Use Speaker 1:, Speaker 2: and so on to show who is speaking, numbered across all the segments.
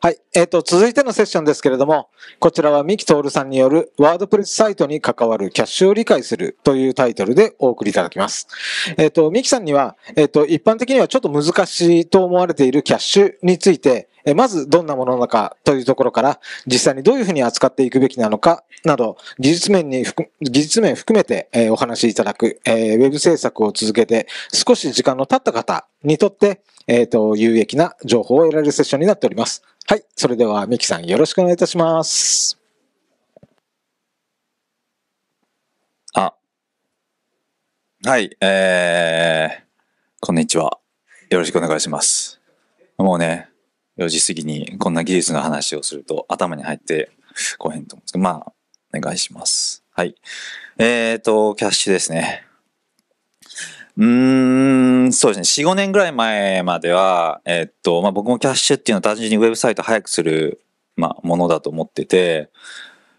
Speaker 1: はい。えっ、ー、と、続いてのセッションですけれども、こちらは三木徹さんによるワードプレスサイトに関わるキャッシュを理解するというタイトルでお送りいただきます。えっ、ー、と、三木さんには、えっ、ー、と、一般的にはちょっと難しいと思われているキャッシュについて、えまずどんなものなのかというところから、実際にどういうふうに扱っていくべきなのかなど、技術面に、技術面含めて、えお話しいただく、えー、ウェブ制作を続けて少し時間の経った方にとって、えっ、ー、と、有益な情報を得られるセッションになっております。はい、それではミキさんよろしくお願いいたします。
Speaker 2: あ、はい、えー、こんにちは。よろしくお願いします。もうね、4時過ぎにこんな技術の話をすると頭に入ってこへんと思うんですけど、まあ、お願いします。はい。えっ、ー、と、キャッシュですね。うーん、そうですね。4、5年ぐらい前までは、えっ、と、まあ僕もキャッシュっていうのは単純にウェブサイト早くする、まあ、ものだと思ってて、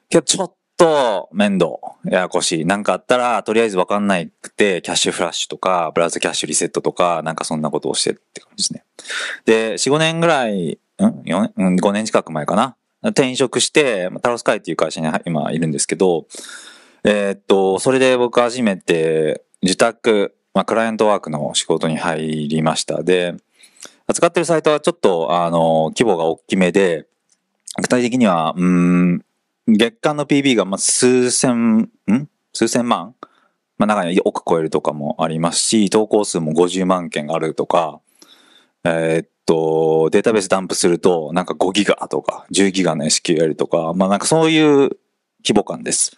Speaker 2: けどちょっと面倒、ややこしい。なんかあったら、とりあえずわかんないくて、キャッシュフラッシュとか、ブラウザキャッシュリセットとか、なんかそんなことをしてって感じですね。で、4、5年ぐらい、ん ?4 5年近く前かな。転職して、タロスカイっていう会社に今いるんですけど、えー、っと、それで僕初めて自宅、まあ、クライアントワークの仕事に入りました。で、扱ってるサイトはちょっと、あの、規模が大きめで、具体的には、うん、月間の PB がまあ数千、ん数千万まあ中には億超えるとかもありますし、投稿数も50万件あるとか、えー、っと、データベースダンプすると、なんか5ギガとか、10ギガの SQL とか、まあなんかそういう規模感です。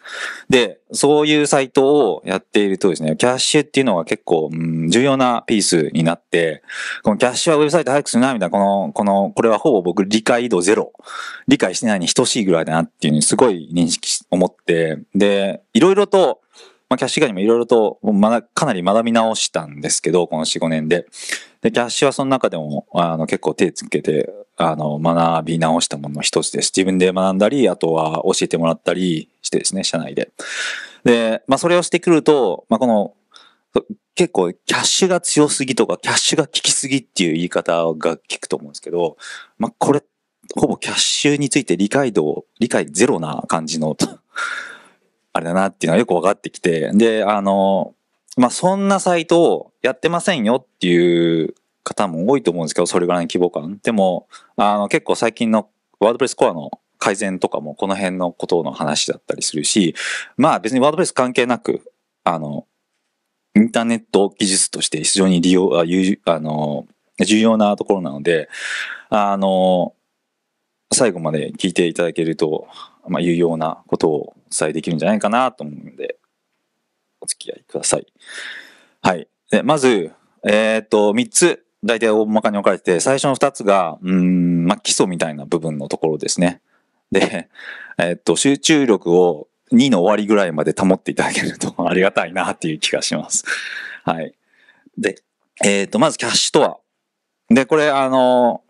Speaker 2: で、そういうサイトをやっているとですね、キャッシュっていうのが結構、うん、重要なピースになって、このキャッシュはウェブサイト早くするな、みたいな、この、この、これはほぼ僕理解度ゼロ、理解してないに等しいぐらいだなっていうにすごい認識し、思って、で、いろいろと、まあ、キャッシュ以外にもいろいろと、まだ、かなり学び直したんですけど、この4、5年で。で、キャッシュはその中でも、あの、結構手つけて、あの、学び直したものの一つです。自分で学んだり、あとは教えてもらったりしてですね、社内で。で、まあ、それをしてくると、まあ、この、結構キャッシュが強すぎとか、キャッシュが効きすぎっていう言い方が聞くと思うんですけど、まあ、これ、ほぼキャッシュについて理解度、理解ゼロな感じのあれだなっていうのはよく分かってきて、で、あの、まあ、そんなサイトをやってませんよっていう方も多いと思うんですけど、それぐらいの規模感。でも、あの、結構最近のワードプレスコアの改善とかもこの辺のことの話だったりするし、まあ別にワードプレス関係なく、あの、インターネット技術として非常に利用、ああの、重要なところなので、あの、最後まで聞いていただけると、まあ、有用なことをお伝えできるんじゃないかなと思うんで、お付き合いください。はい。で、まず、えー、っと、3つ、大体大まかに分かれて、最初の2つが、うん、まあ、基礎みたいな部分のところですね。で、えー、っと、集中力を2の終わりぐらいまで保っていただけると ありがたいなっていう気がします。はい。で、えっ、と、まずキャッシュとは。で、これ、あの、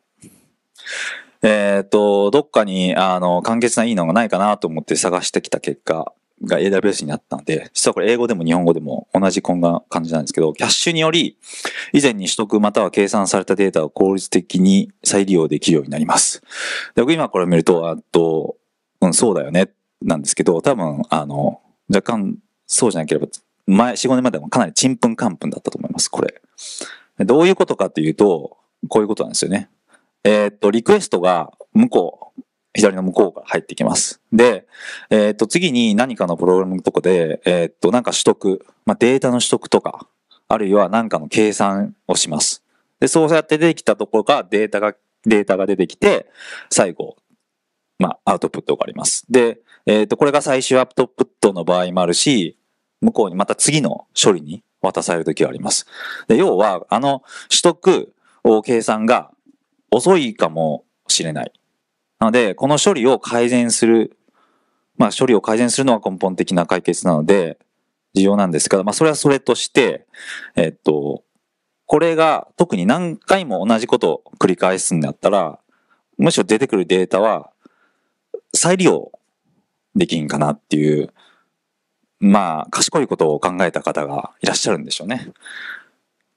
Speaker 2: えっ、と、どっかに、あの、簡潔ないいのがないかなと思って探してきた結果、が AWS になったんで、実はこれ英語でも日本語でも同じこんな感じなんですけど、キャッシュにより、以前に取得または計算されたデータを効率的に再利用できるようになります。で、僕今これを見ると、あと、うん、そうだよね、なんですけど、多分、あの、若干、そうじゃなければ、前、4、5年までもかなりちんぷんかんぷんだったと思います、これ。どういうことかっていうと、こういうことなんですよね。えー、っと、リクエストが向こう、左の向こうが入ってきます。で、えー、っと、次に何かのプログラムとかで、えー、っと、なんか取得、まあ、データの取得とか、あるいは何かの計算をします。で、そうやって出てきたところがデータが、データが出てきて、最後、まあ、アウトプットがあります。で、えー、っと、これが最終アウトプットの場合もあるし、向こうにまた次の処理に渡されるときがあります。で、要は、あの、取得、を計算が遅いかもしれない。なので、この処理を改善する、まあ、処理を改善するのは根本的な解決なので、重要なんですが、まあ、それはそれとして、えっと、これが特に何回も同じことを繰り返すんだったら、むしろ出てくるデータは再利用できんかなっていう、まあ、賢いことを考えた方がいらっしゃるんでしょうね。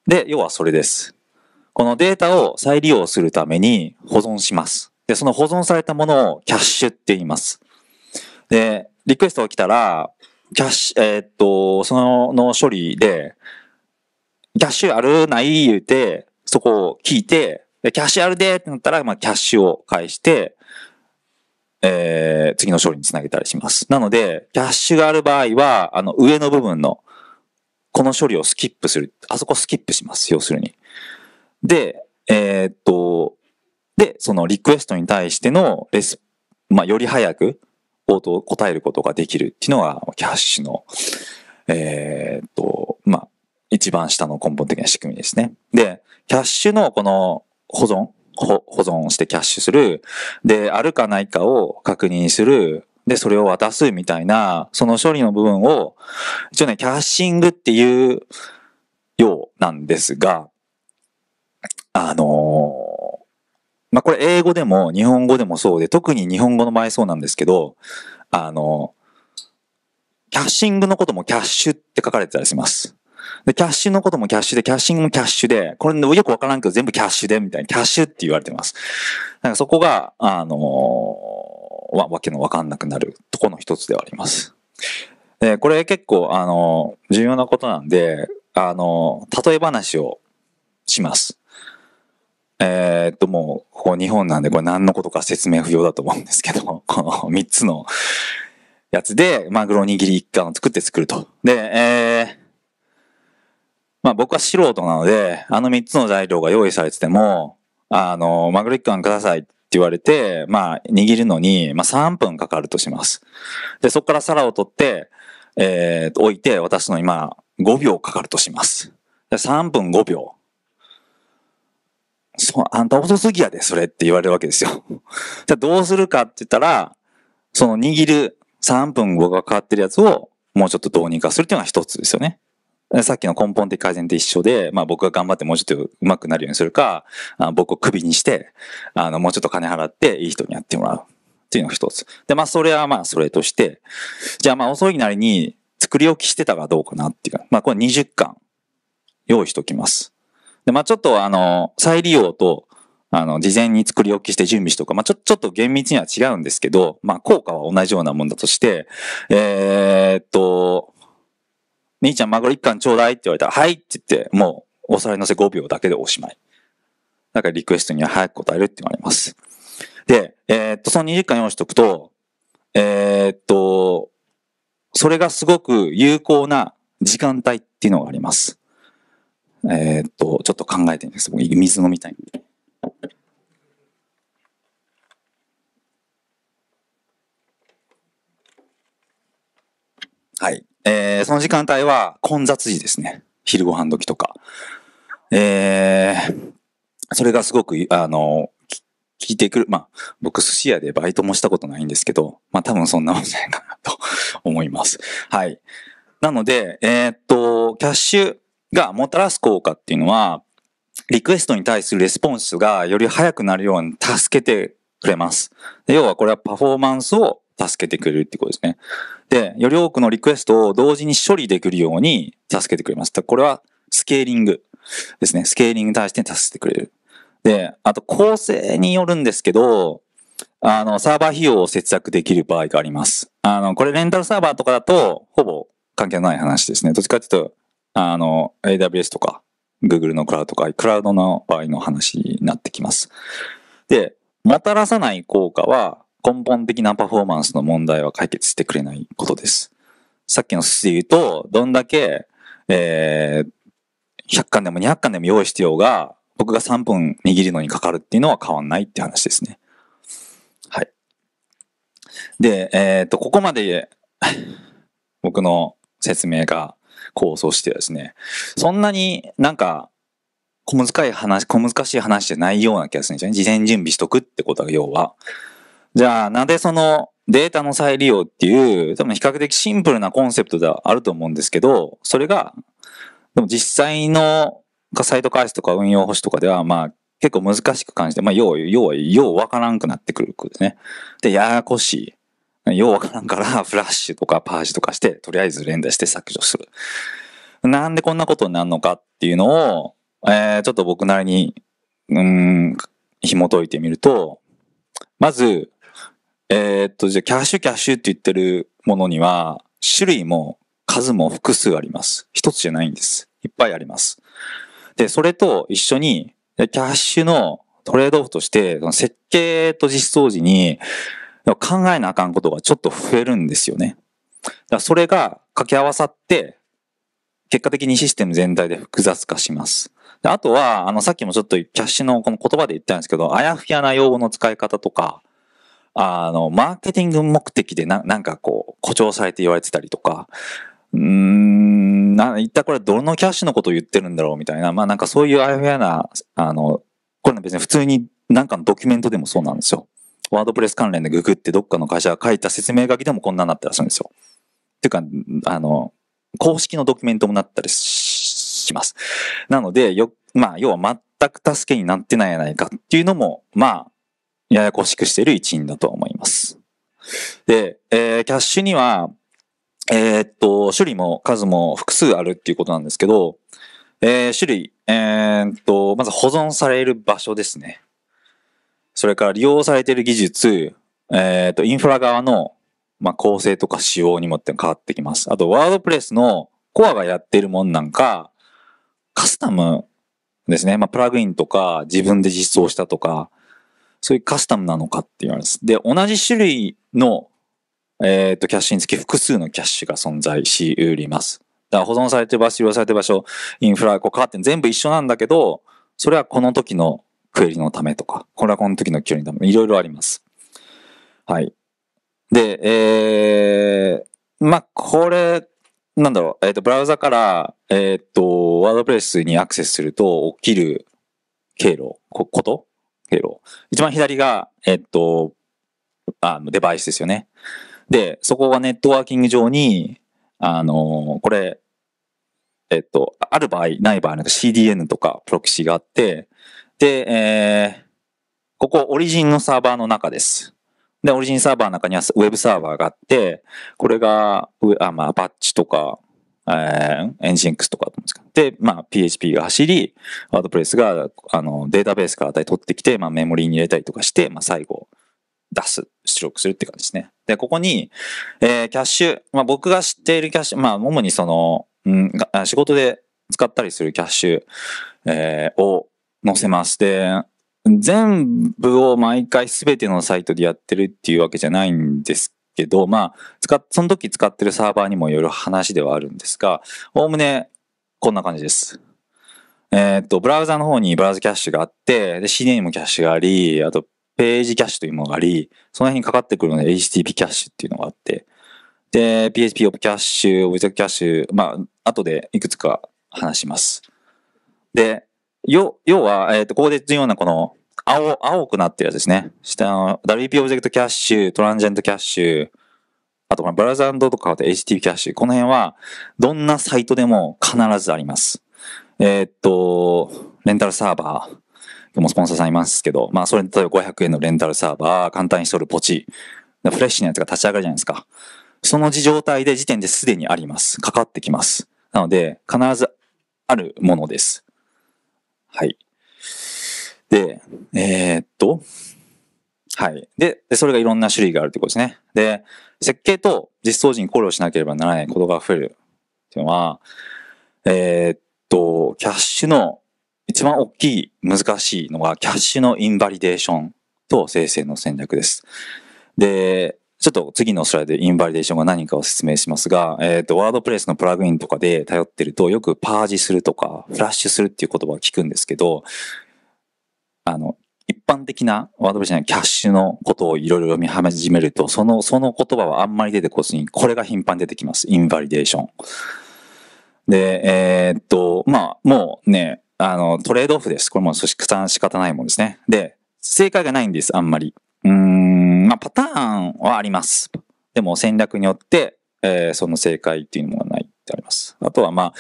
Speaker 2: で、要はそれです。このデータを再利用するために保存します。で、その保存されたものをキャッシュって言います。で、リクエストが来たら、キャッシュ、えー、っと、そのの処理で、キャッシュあるない言うて、そこを聞いて、キャッシュあるでってなったら、まあ、キャッシュを返して、えー、次の処理につなげたりします。なので、キャッシュがある場合は、あの、上の部分の、この処理をスキップする。あそこスキップします。要するに。で、えー、っと、で、そのリクエストに対してのレス、まあ、より早く応答、答えることができるっていうのが、キャッシュの、えー、っと、まあ、一番下の根本的な仕組みですね。で、キャッシュのこの保存、保存してキャッシュする。で、あるかないかを確認する。で、それを渡すみたいな、その処理の部分を、一応ね、キャッシングっていうようなんですが、あのーまあこれ英語でも日本語でもそうで、特に日本語の場合そうなんですけど、あの、キャッシングのこともキャッシュって書かれてたりします。で、キャッシュのこともキャッシュで、キャッシングもキャッシュで、これよくわからんけど全部キャッシュでみたいな、キャッシュって言われてます。なんかそこが、あのー、わ、わけのわかんなくなるとこの一つではあります。で、これ結構、あのー、重要なことなんで、あのー、例え話をします。えー、っと、もう、ここ日本なんで、これ何のことか説明不要だと思うんですけど、この3つのやつで、マグロ握り一貫を作って作ると。で、えー、まあ僕は素人なので、あの3つの材料が用意されてても、あの、マグロ一貫くださいって言われて、まあ握るのに、まあ3分かかるとします。で、そこから皿を取って、えー、置いて渡すのにまあ5秒かかるとします。で3分5秒。そあんた遅すぎやで、それって言われるわけですよ。じゃあどうするかって言ったら、その握る3分後が変わってるやつをもうちょっとどうにかするっていうのが一つですよね。さっきの根本的改善と一緒で、まあ僕が頑張ってもうちょっと上手くなるようにするか、あ僕をクビにして、あの、もうちょっと金払っていい人にやってもらうっていうのが一つ。で、まあそれはまあそれとして、じゃあまあ遅いなりに作り置きしてたかどうかなっていうか、まあこれ20巻用意しときます。で、まあ、ちょっとあの、再利用と、あの、事前に作り置きして準備しとか、まあ、ちょ、ちょっと厳密には違うんですけど、まあ、効果は同じようなもんだとして、えー、っと、兄ちゃんマグロ一貫ちょうだいって言われたら、はいって言って、もう、お皿に乗せ5秒だけでおしまい。だからリクエストには早く答えるって言われます。で、えー、っと、その2時間用意しとくと、えー、っと、それがすごく有効な時間帯っていうのがあります。えー、っと、ちょっと考えてみます。僕、水飲みたいんで。はい。えー、その時間帯は混雑時ですね。昼ご飯時とか。えー、それがすごく、あの、聞いてくる。まあ、僕、寿司屋でバイトもしたことないんですけど、まあ、多分そんなもんじゃないかなと思います。はい。なので、えー、っと、キャッシュがもたらす効果っていうのは、リクエストに対するレスポンスがより早くなるように助けてくれます。要はこれはパフォーマンスを助けてくれるってことですね。で、より多くのリクエストを同時に処理できるように助けてくれます。これはスケーリングですね。スケーリングに対して助けてくれる。で、あと構成によるんですけど、あの、サーバー費用を節約できる場合があります。あの、これレンタルサーバーとかだと、ほぼ関係ない話ですね。どっちかっていうと、あの、AWS とか Google のクラウドとか、クラウドの場合の話になってきます。で、もたらさない効果は根本的なパフォーマンスの問題は解決してくれないことです。さっきの数字で言うと、どんだけ、えー、100巻でも200巻でも用意してようが、僕が3分握るのにかかるっていうのは変わんないって話ですね。はい。で、えっ、ー、と、ここまで僕の説明が構想してですね、そんなになんか、小難い話、小難しい話じゃないような気がするんですよね。事前準備しとくってことが要は。じゃあ、なんでそのデータの再利用っていう、多分比較的シンプルなコンセプトではあると思うんですけど、それが、でも実際のサイト開発とか運用保守とかでは、まあ、結構難しく感じて、まあ、要は、要は、要わからんくなってくるですね。で、ややこしい。ようわからんから、フラッシュとかパージとかして、とりあえず連打して削除する。なんでこんなことになるのかっていうのを、えー、ちょっと僕なりに、うん、紐解いてみると、まず、えー、っと、じゃあ、キャッシュキャッシュって言ってるものには、種類も数も複数あります。一つじゃないんです。いっぱいあります。で、それと一緒に、キャッシュのトレードオフとして、その設計と実装時に、考えなあかんことがちょっと増えるんですよね。だそれが掛け合わさって、結果的にシステム全体で複雑化します。あとは、あの、さっきもちょっとキャッシュのこの言葉で言ったんですけど、あやふやな用語の使い方とか、あの、マーケティング目的でななんかこう、誇張されて言われてたりとか、うーん、一体これどのキャッシュのことを言ってるんだろうみたいな、まあなんかそういうあやふやな、あの、これ別に普通になんかのドキュメントでもそうなんですよ。ワードプレス関連でググってどっかの会社が書いた説明書きでもこんなになったらするんですよ。ていうか、あの、公式のドキュメントもなったりします。なので、よ、まあ、要は全く助けになってないやないかっていうのも、まあ、ややこしくしている一因だと思います。で、えー、キャッシュには、えー、っと、種類も数も複数あるっていうことなんですけど、えー、種類、えー、っと、まず保存される場所ですね。それから利用されている技術、えっ、ー、と、インフラ側の、まあ、構成とか仕様にもって変わってきます。あと、ワードプレスのコアがやってるもんなんか、カスタムですね。まあ、プラグインとか、自分で実装したとか、そういうカスタムなのかって言われます。で、同じ種類の、えっ、ー、と、キャッシュにつき複数のキャッシュが存在し売ります。だから保存されてる場所、利用されてる場所、インフラ、こう、変わって全部一緒なんだけど、それはこの時のクエリのためとか、これはこの時の距離のため、いろいろあります。はい。で、えー、まあ、これ、なんだろう、えっ、ー、と、ブラウザから、えっ、ー、と、ワードプレスにアクセスすると起きる経路、こ、こと経路。一番左が、えっ、ー、と、あの、デバイスですよね。で、そこがネットワーキング上に、あの、これ、えっと、ある場合、ない場合なんか CDN とかプロキシがあって、で、えー、ここオリジンのサーバーの中です。で、オリジンサーバーの中にはウェブサーバーがあって、これが、あまあ、バッチとか、えー、ンジンク x とかで、まあ、PHP が走り、ワードプレスが、あの、データベースから値取ってきて、まあ、メモリーに入れたりとかして、まあ、最後、出す、出力するって感じですね。で、ここに、えー、キャッシュ、まあ、僕が知っているキャッシュ、まあ、主にその、うん、仕事で使ったりするキャッシュ、えー、を、載せまして、全部を毎回全てのサイトでやってるっていうわけじゃないんですけど、まあ、使っ、その時使ってるサーバーにもよる話ではあるんですが、おおむねこんな感じです。えー、っと、ブラウザの方にブラウザキャッシュがあって、で、CD にもキャッシュがあり、あと、ページキャッシュというものがあり、その辺にかかってくるので HTTP キャッシュっていうのがあって、で、PHP オブキャッシュ、オブジェクトキャッシュ、まあ、後でいくつか話します。で、よ、要は、えっ、ー、と、ここで重要なこの、青、青くなってるやつですね。下の WP オブジェクトキャッシュ、トランジェントキャッシュ、あとブラウザとかと HTTP キャッシュ。この辺は、どんなサイトでも必ずあります。えー、っと、レンタルサーバー。でもスポンサーさんいますけど、まあそれに例えば500円のレンタルサーバー、簡単に取るポチ。フレッシュなやつが立ち上がるじゃないですか。その状態で時点ですでにあります。かかってきます。なので、必ずあるものです。はい。で、えー、っと、はい。でそれがいろんな種類があるってことですね。で、設計と実装時に考慮しなければならないことが増えるっていうのは、えー、っと、キャッシュの一番大きい難しいのがキャッシュのインバリデーションと生成の戦略です。で、ちょっと次のスライドでインバリデーションが何かを説明しますが、えっ、ー、と、ワードプレスのプラグインとかで頼ってると、よくパージするとか、フラッシュするっていう言葉を聞くんですけど、あの、一般的なワードプレスのキャッシュのことをいろいろ読み始めると、その、その言葉はあんまり出てこずに、これが頻繁に出てきます。インバリデーション。で、えー、っと、まあ、もうね、あの、トレードオフです。これもそし、仕方ないもんですね。で、正解がないんです、あんまり。うん、まあ、パターンはあります。でも戦略によって、えー、その正解っていうのはないってあります。あとはま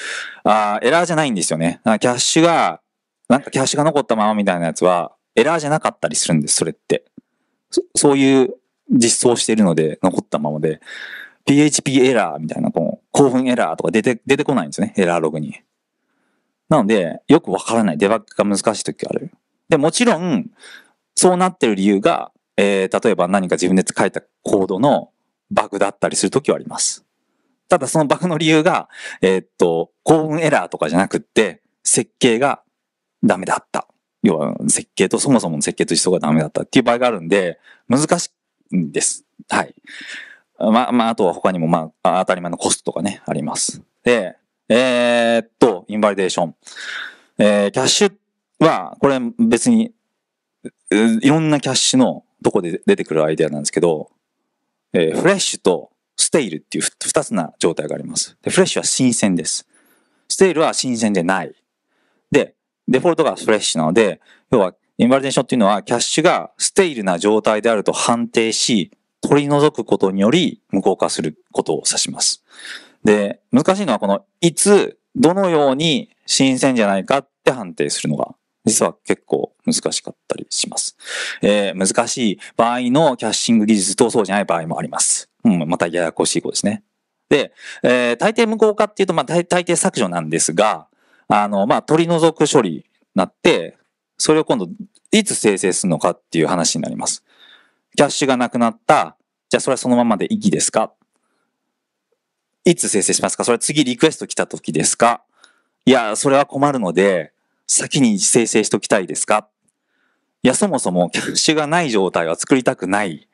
Speaker 2: あ、あエラーじゃないんですよね。キャッシュが、なんかキャッシュが残ったままみたいなやつは、エラーじゃなかったりするんです、それって。そそういう実装しているので、残ったままで。PHP エラーみたいな、この興奮エラーとか出て、出てこないんですね、エラーログに。なので、よくわからない。デバッグが難しい時がある。で、もちろん、そうなってる理由が、えー、例えば何か自分で書いたコードのバグだったりするときはあります。ただそのバグの理由が、えー、っと、幸運エラーとかじゃなくって、設計がダメだった。要は設計とそもそもの設計と思想がダメだったっていう場合があるんで、難しいんです。はい。まあ、まあ、あとは他にも、まあ、当たり前のコストとかね、あります。で、えー、っと、インバリデーション。えー、キャッシュは、これ別に、いろんなキャッシュのとこで出てくるアイデアなんですけど、えー、フレッシュとステイルっていう二つな状態があります。で、フレッシュは新鮮です。ステイルは新鮮でない。で、デフォルトがフレッシュなので、要は、インバリデーションっていうのは、キャッシュがステイルな状態であると判定し、取り除くことにより無効化することを指します。で、難しいのはこの、いつ、どのように新鮮じゃないかって判定するのが実は結構難しかったりします。えー、難しい場合のキャッシング技術とそうじゃない場合もあります。うん、またややこしい子ですね。で、えー、大抵無効化っていうと、まあ大、抵削除なんですが、あの、まあ、取り除く処理になって、それを今度、いつ生成するのかっていう話になります。キャッシュがなくなった、じゃあそれはそのままでいいですかいつ生成しますかそれは次リクエスト来た時ですかいや、それは困るので、先に生成しておきたいですかいや、そもそもキャッシュがない状態は作りたくない、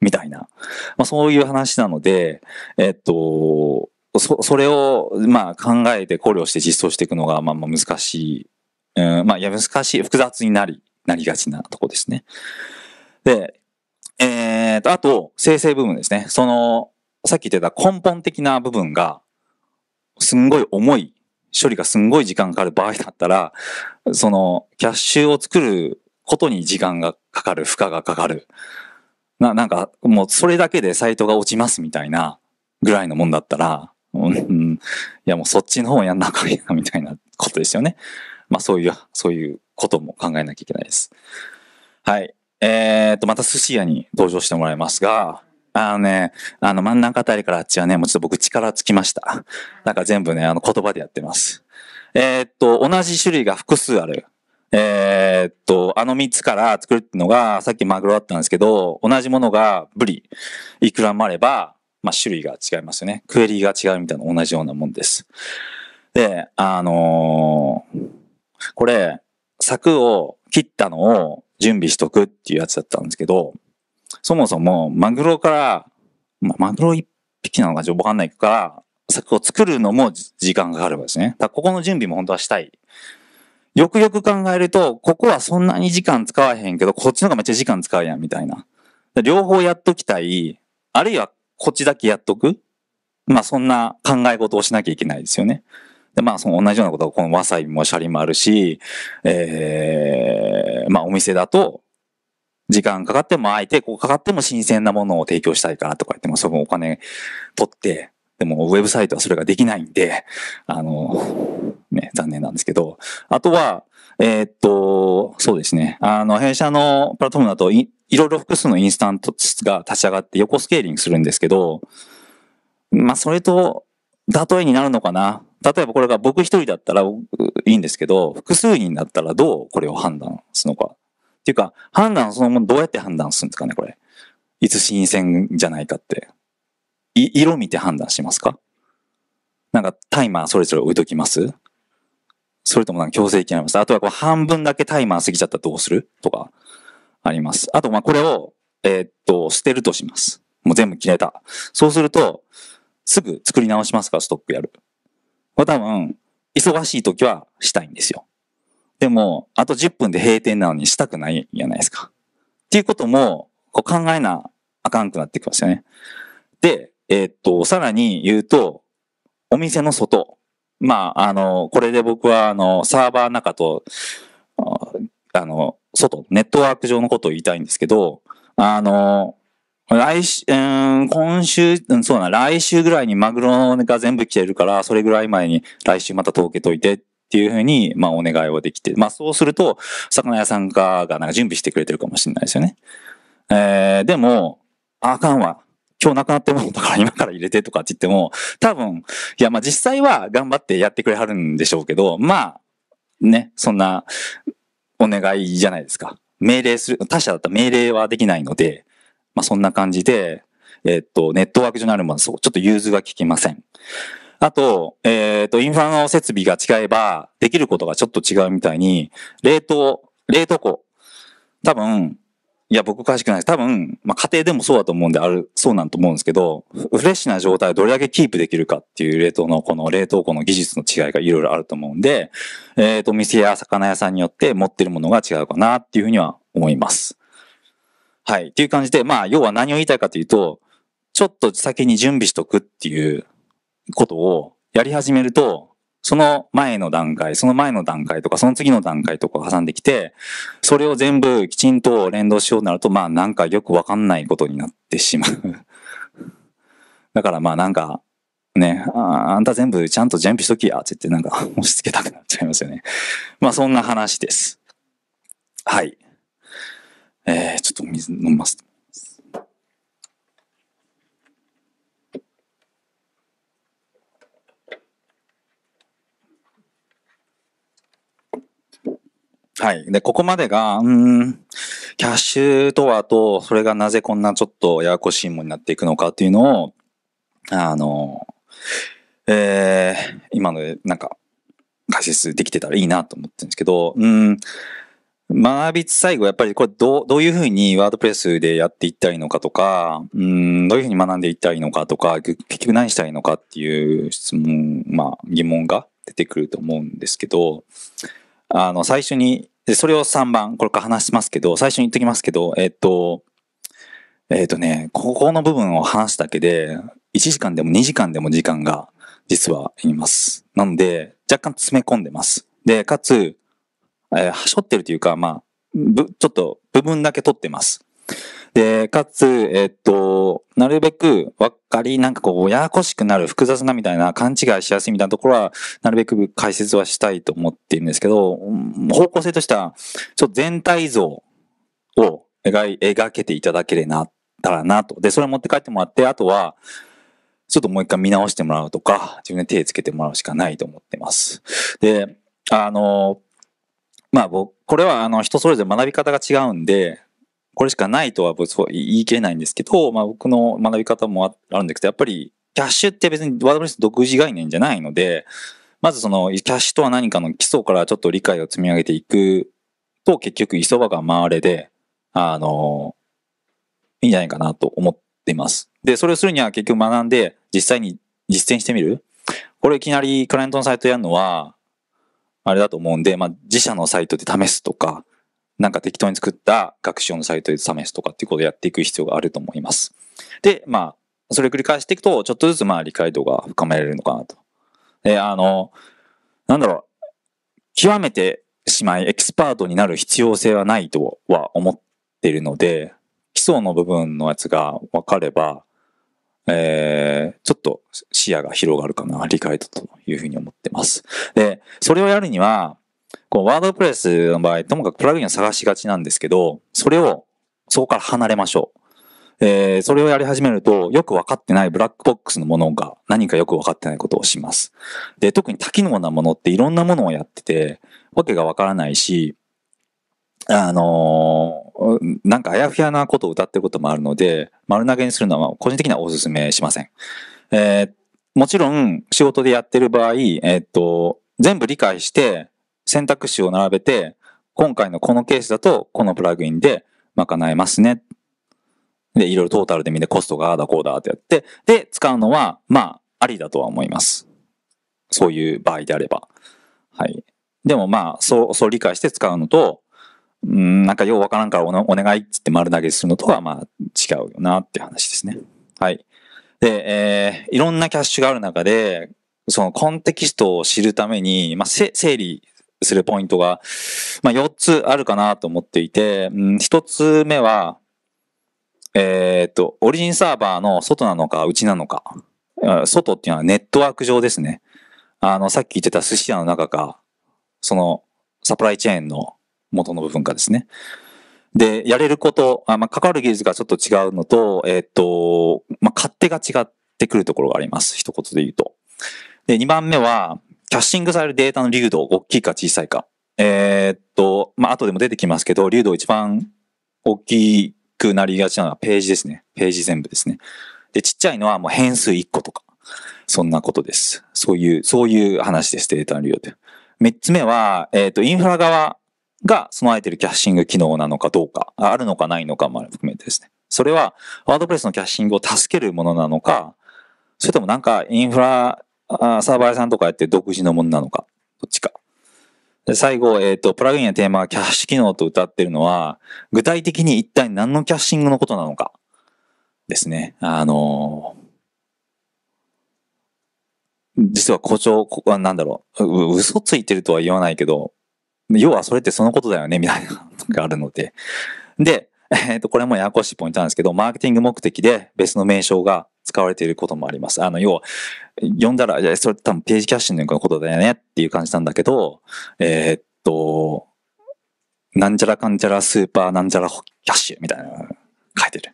Speaker 2: みたいな。まあ、そういう話なので、えっと、そ、それを、まあ、考えて考慮して実装していくのが、まあ、まあ、難しい。うん、まあ、いや、難しい。複雑になり、なりがちなとこですね。で、えー、と、あと、生成部分ですね。その、さっき言ってた根本的な部分が、すんごい重い処理がすんごい時間かかる場合だったら、その、キャッシュを作ることに時間がかかる、負荷がかかる。な、なんか、もうそれだけでサイトが落ちますみたいなぐらいのもんだったら、うん、いやもうそっちの方やんなあかんやみたいなことですよね。まあそういう、そういうことも考えなきゃいけないです。はい。えー、っと、また寿司屋に登場してもらいますが、あのね、あの真ん中あたりからあっちはね、もうちょっと僕力つきました。なんか全部ね、あの言葉でやってます。えー、っと、同じ種類が複数ある。えー、っと、あの3つから作るってのが、さっきマグロだったんですけど、同じものがブリ、いくらもあれば、まあ、種類が違いますよね。クエリーが違うみたいな同じようなもんです。で、あのー、これ、柵を切ったのを準備しとくっていうやつだったんですけど、そもそもマグロから、まあ、マグロ一匹なのかちょっとわかんないから、柵を作るのも時間がかかればですね。だここの準備も本当はしたい。よくよく考えると、ここはそんなに時間使わへんけど、こっちの方がめっちゃ時間使うやん、みたいな。両方やっときたい。あるいは、こっちだけやっとく。まあ、そんな考え事をしなきゃいけないですよね。で、まあ、その同じようなことが、このわさびもシャリもあるし、ええー、まあ、お店だと、時間かかってもえて、こうかかっても新鮮なものを提供したいからとか言っても、そのお金取って、でもウェブサイトはそれができないんで、あの、ね、残念なんですけど、あとは、えー、っと、そうですね。あの、弊社のプラットフォームだとい、いろいろ複数のインスタントが立ち上がって横スケーリングするんですけど、まあ、それと、例えになるのかな。例えばこれが僕一人だったらいいんですけど、複数人だったらどうこれを判断するのか。っていうか、判断そのものどうやって判断するんですかね、これ。いつ新鮮じゃないかって。い、色見て判断しますかなんかタイマーそれぞれ置いときますそれともなんか強制的になりますあとはこう半分だけタイマー過ぎちゃったらどうするとかあります。あと、ま、これを、えー、っと、捨てるとします。もう全部切れた。そうすると、すぐ作り直しますから、ストックやる。まあ、多分、忙しい時はしたいんですよ。でも、あと10分で閉店なのにしたくないじゃないですか。っていうことも、こう考えなあかんくなってきますよね。で、えー、っと、さらに言うと、お店の外。まあ、あの、これで僕は、あの、サーバー中と、あの、外、ネットワーク上のことを言いたいんですけど、あの、来週、うん、今週、うん、そうな、来週ぐらいにマグロが全部来てるから、それぐらい前に来週また届けといてっっていうふうに、まあ、お願いはできて、まあ、そうすると、魚屋さんが、がなんか準備してくれてるかもしれないですよね。えー、でも、あかんわ。今日なくなってもんだから今から入れてとかって言っても、多分、いや、まあ実際は頑張ってやってくれはるんでしょうけど、まあ、ね、そんな、お願いじゃないですか。命令する、他者だったら命令はできないので、まあそんな感じで、えっと、ネットワーク上にあるものはそう、ちょっと融通が効きません。あと、えっ、ー、と、インフラの設備が違えば、できることがちょっと違うみたいに、冷凍、冷凍庫。多分、いや、僕詳しくないです。多分、まあ、家庭でもそうだと思うんで、ある、そうなんと思うんですけど、フレッシュな状態をどれだけキープできるかっていう冷凍の、この冷凍庫の技術の違いがいろいろあると思うんで、えっ、ー、と、店や魚屋さんによって持ってるものが違うかなっていうふうには思います。はい。っていう感じで、まあ、要は何を言いたいかというと、ちょっと先に準備しとくっていうことをやり始めると、その前の段階、その前の段階とか、その次の段階とか挟んできて、それを全部きちんと連動しようになると、まあなんかよくわかんないことになってしまう。だからまあなんか、ね、あんた全部ちゃんと準備しときや、って言ってなんか押し付けたくなっちゃいますよね。まあそんな話です。はい。えー、ちょっと水飲みます。はい。で、ここまでが、うん、キャッシュとはと、それがなぜこんなちょっとややこしいものになっていくのかっていうのを、あの、えー、今のでなんか解説できてたらいいなと思ってるんですけど、うん、学びつ最後、やっぱりこれどう、どういうふうにワードプレスでやっていったらいいのかとか、うん、どういうふうに学んでいったらいいのかとか、結局何したらいいのかっていう質問、まあ疑問が出てくると思うんですけど、あの、最初に、それを3番、これから話しますけど、最初に言っときますけど、えっと、えっとね、ここの部分を話すだけで、1時間でも2時間でも時間が実はいります。なので、若干詰め込んでます。で、かつ、えー、はしょってるというか、まあ、ぶ、ちょっと部分だけ取ってます。で、かつ、えっと、なるべく分かり、なんかこう、ややこしくなる、複雑なみたいな、勘違いしやすいみたいなところは、なるべく解説はしたいと思っているんですけど、方向性としては、ちょっと全体像を描い、描けていただけれな、たらなと。で、それを持って帰ってもらって、あとは、ちょっともう一回見直してもらうとか、自分で手をつけてもらうしかないと思ってます。で、あの、まあ僕、これはあの人それぞれ学び方が違うんで、これしかないとは僕言い切れないんですけど、まあ僕の学び方もあるんですけど、やっぱりキャッシュって別にワードプレス独自概念じゃないので、まずそのキャッシュとは何かの基礎からちょっと理解を積み上げていくと結局急場が回れで、あの、いいんじゃないかなと思っています。で、それをするには結局学んで実際に実践してみる。これいきなりクライアントのサイトやるのは、あれだと思うんで、まあ自社のサイトで試すとか、なんか適当に作った学習用のサイトで試すとかっていうことをやっていく必要があると思います。で、まあ、それを繰り返していくと、ちょっとずつまあ理解度が深められるのかなと。で、あの、なんだろう、極めてしまいエキスパートになる必要性はないとは思ってるので、基礎の部分のやつが分かれば、えー、ちょっと視野が広がるかな、理解度というふうに思ってます。で、それをやるには、こうワードプレスの場合、ともかくプラグインを探しがちなんですけど、それを、そこから離れましょう。えー、それをやり始めると、よく分かってないブラックボックスのものが何かよく分かってないことをします。で、特に多機能なものっていろんなものをやってて、わけが分からないし、あのー、なんかあやふやなことを歌ってることもあるので、丸投げにするのは個人的にはお勧めしません。えー、もちろん仕事でやってる場合、えー、っと、全部理解して、選択肢を並べて、今回のこのケースだと、このプラグインで賄えますね。で、いろいろトータルで見てコストがあだこうだってやって、で、使うのは、まあ、ありだとは思います。そういう場合であれば。はい。でもまあ、そう、そう理解して使うのと、うん、なんかようわからんからおお願いっつって丸投げするのとはまあ違うよなって話ですね。はい。で、えー、いろんなキャッシュがある中で、そのコンテキストを知るために、まあ、整理するポイントが、まあ、4つあるかなと思っていて、うん、1つ目は、えー、っと、オリジンサーバーの外なのか、内なのか。外っていうのはネットワーク上ですね。あの、さっき言ってた寿司屋の中か、その、サプライチェーンの元の部分かですね。で、やれること、あまあ、関わる技術がちょっと違うのと、えっ、と、まあ、勝手が違ってくるところがあります。一言で言うと。で、2番目は、キャッシングされるデータの流動、大きいか小さいか。えー、っと、まあ、後でも出てきますけど、流動一番大きくなりがちなのはページですね。ページ全部ですね。で、ちっちゃいのはもう変数1個とか。そんなことです。そういう、そういう話です。データの利用って。3つ目は、えっ、と、インフラ側が備えているキャッシング機能なのかどうか、あるのかないのかも含めてですね。それは、ワードプレスのキャッシングを助けるものなのか、それともなんかインフラあサーバー屋さんとかやって独自のものなのか、どっちか。で最後、えっ、ー、と、プラグインやテーマはキャッシュ機能と歌ってるのは、具体的に一体何のキャッシングのことなのかですね。あのー、実は誇張、はなんだろう嘘ついてるとは言わないけど、要はそれってそのことだよね、みたいなのがあるので。で、えっ、と、これもややこしいポイントなんですけど、マーケティング目的で別の名称が使われていることもあります。あの、要は、読んだら、それ多分ページキャッシュのことだよねっていう感じなんだけど、えー、っと、なんちゃらかんちゃらスーパーなんちゃらキャッシュみたいな書いてる。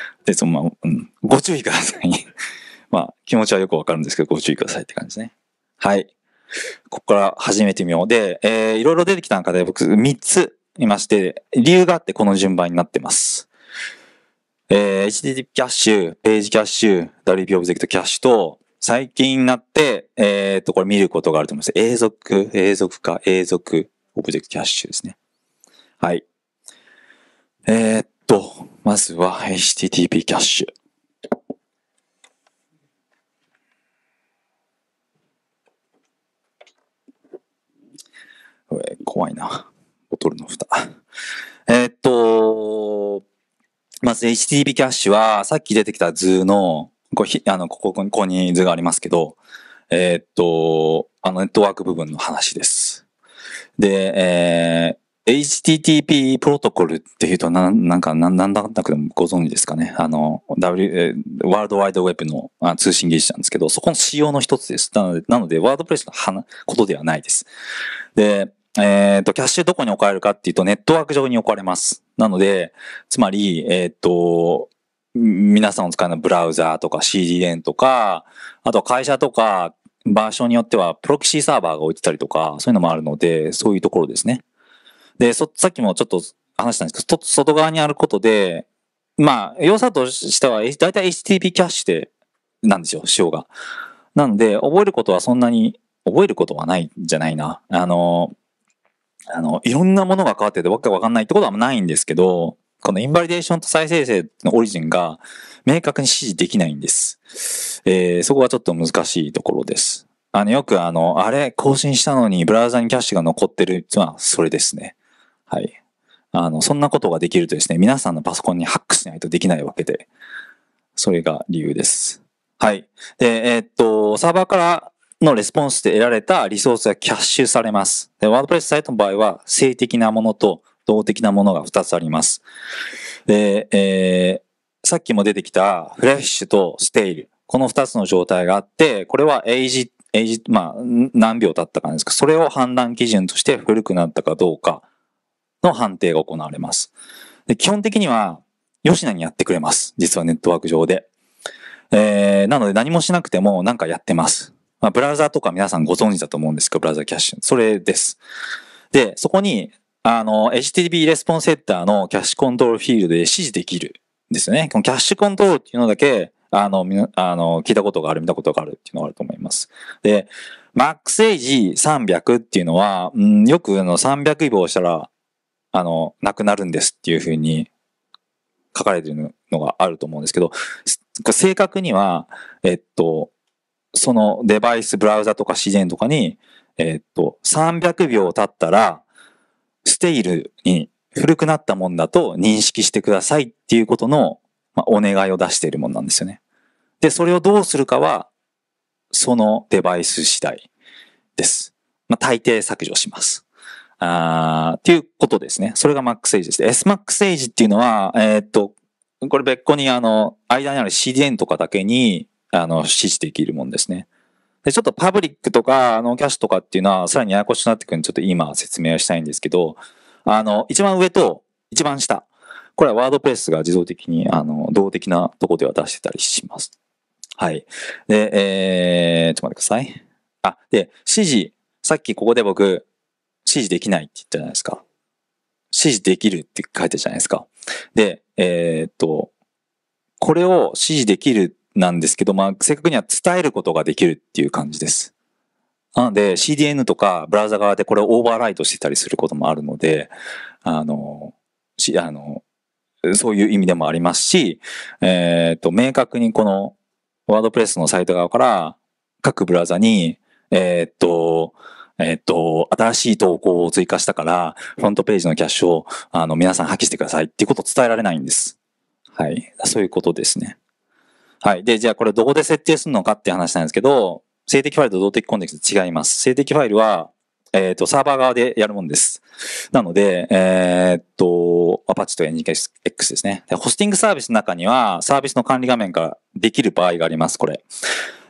Speaker 2: で、そのまあ、うん、ご注意ください。まあ、気持ちはよくわかるんですけど、ご注意くださいって感じですね。はい。ここから始めてみよう。で、えー、いろいろ出てきた中で僕3ついまして、理由があってこの順番になってます。えー、HTTP キャッシュ、ページキャッシュ、WP オブジェクトキャッシュと、最近になって、えー、っと、これ見ることがあると思います。永続、永続か、永続、オブジェクトキャッシュですね。はい。えー、っと、まずは HTTP キャッシュ。怖いな。ボトルの蓋。えー、っと、まず HTTP キャッシュは、さっき出てきた図の、こあのここここに図がありますけど、えー、っと、あのネットワーク部分の話です。で、えー HTTP プロトコルっていうとな、なんか、なんなんだなくでもご存知ですかね。あの、W、ワールドワイドウェブのあ通信技術なんですけど、そこの仕様の一つです。なので、なのでワードプレスの話、ことではないです。で、えっ、ー、と、キャッシュどこに置かれるかっていうと、ネットワーク上に置かれます。なので、つまり、えっ、ー、と、皆さんを使うのはブラウザーとか CDN とか、あと会社とか、場所によってはプロキシーサーバーが置いてたりとか、そういうのもあるので、そういうところですね。で、そ、さっきもちょっと話したんですけど、外側にあることで、まあ、要素としては、だいたい HTTP キャッシュで、なんですよ、仕様が。なので、覚えることはそんなに、覚えることはないんじゃないな。あの、あの、いろんなものが変わっててわけわかんないってことはないんですけど、このインバリデーションと再生成のオリジンが明確に指示できないんです。えー、そこはちょっと難しいところです。あの、よくあの、あれ更新したのにブラウザにキャッシュが残ってるのはそれですね。はい。あの、そんなことができるとですね、皆さんのパソコンにハックしないとできないわけで、それが理由です。はい。で、えー、っと、サーバーからのレスポンスで得られたリソースがキャッシュされます。で、ワードプレスサイトの場合は、性的なものと動的なものが2つあります。で、えー、さっきも出てきたフレッシュとステイル。この2つの状態があって、これはエイジ、エイジ、まあ、何秒経ったかですか、それを判断基準として古くなったかどうかの判定が行われます。で基本的には、吉野にやってくれます。実はネットワーク上で。えー、なので何もしなくてもなんかやってます。まあ、ブラウザーとか皆さんご存知だと思うんですけど、ブラウザーキャッシュ。それです。で、そこに、あの、HTTP レスポンスヘッダーのキャッシュコントロールフィールドで指示できるんですよね。このキャッシュコントロールっていうのだけ、あの、あの、聞いたことがある、見たことがあるっていうのがあると思います。で、MaxAge300 っていうのは、うん、よくあの300イボをしたら、あの、なくなるんですっていうふうに書かれてるのがあると思うんですけど、正確には、えっと、そのデバイス、ブラウザとか自然とかに、えー、っと、300秒経ったら、ステイルに古くなったもんだと認識してくださいっていうことの、まあ、お願いを出しているもんなんですよね。で、それをどうするかは、そのデバイス次第です。まあ、大抵削除します。あっていうことですね。それが MaxAge です。SMaxAge っていうのは、えー、っと、これ別個にあの、間にある CDN とかだけに、あの、指示できるもんですね。で、ちょっとパブリックとか、あの、キャッシュとかっていうのは、さらにややこしくなってくるんで、ちょっと今説明をしたいんですけど、あの、一番上と一番下。これはワードプレスが自動的に、あの、動的なとこでは出してたりします。はい。で、えー、ちょっと待ってください。あ、で、指示。さっきここで僕、指示できないって言ったじゃないですか。指示できるって書いてるじゃないですか。で、えー、っと、これを指示できるなんですけど、まあ、正確には伝えることができるっていう感じです。なので CDN とかブラウザ側でこれをオーバーライトしてたりすることもあるので、あの、しあのそういう意味でもありますし、えっ、ー、と、明確にこのワードプレスのサイト側から各ブラウザに、えっ、ー、と、えっ、ー、と、新しい投稿を追加したから、フロントページのキャッシュを、あの、皆さん破棄してくださいっていうことを伝えられないんです。はい。そういうことですね。はい。で、じゃあこれどこで設定するのかって話なんですけど、静的ファイルと動的コンテキスト違います。静的ファイルは、えっ、ー、と、サーバー側でやるもんです。なので、えっ、と、Apache と n g x ですねで。ホスティングサービスの中には、サービスの管理画面からできる場合があります、これ。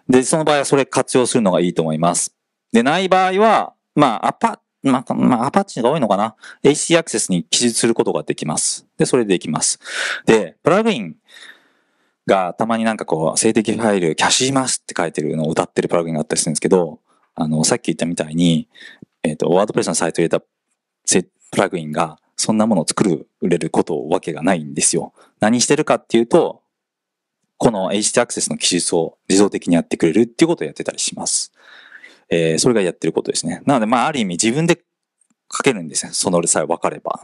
Speaker 2: で、その場合はそれ活用するのがいいと思います。で、ない場合は、まあ、アパ、まあ、まあ、アパッチが多いのかな a c アクセスに記述することができます。で、それでできます。で、プラグイン。がたまになんかこう、静的ファイル、キャシーますって書いてるのを歌ってるプラグインがあったりするんですけど、あの、さっき言ったみたいに、えっ、ー、と、ワードプレスのサイト入れたプラグインが、そんなものを作る、売れることわけがないんですよ。何してるかっていうと、この HT アクセスの記述を自動的にやってくれるっていうことをやってたりします。えー、それがやってることですね。なので、まあ、ある意味自分で書けるんですね。そのさえ分かれば。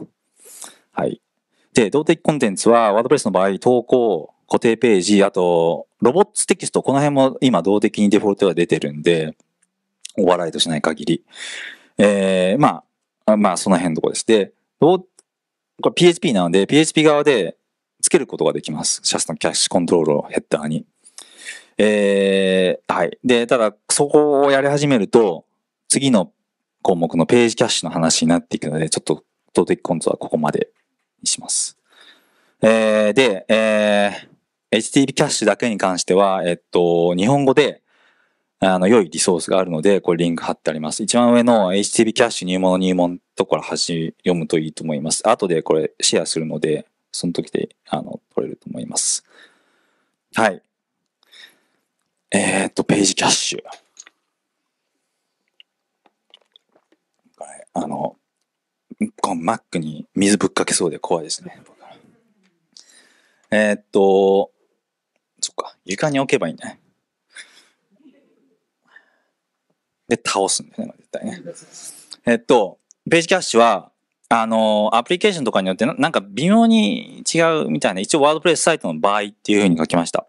Speaker 2: はい。で、動的コンテンツは、ワードプレスの場合、投稿、固定ページ、あと、ロボットテキスト、この辺も今動的にデフォルトが出てるんで、お笑いとしない限り。えー、まあ、まあ、その辺のとこです。で、これ PHP なので、PHP 側でつけることができます。シャスのキャッシュコントロールをヘッダーに。えー、はい。で、ただ、そこをやり始めると、次の項目のページキャッシュの話になっていくので、ちょっと、動的コントはここまでにします。えー、で、えー、HTTP キャッシュだけに関しては、えっと、日本語で、あの、良いリソースがあるので、これリンク貼ってあります。一番上の HTTP キャッシュ入門の入門ところ端読むといいと思います。後でこれシェアするので、その時で、あの、取れると思います。はい。えー、っと、ページキャッシュ。これ、あの、この Mac に水ぶっかけそうで怖いですね。えー、っと、か。床に置けばいいんだね。で、倒すんだよね、絶対ね。えっと、ページキャッシュは、あの、アプリケーションとかによってなんか微妙に違うみたいな、一応ワードプレスサイトの場合っていうふうに書きました。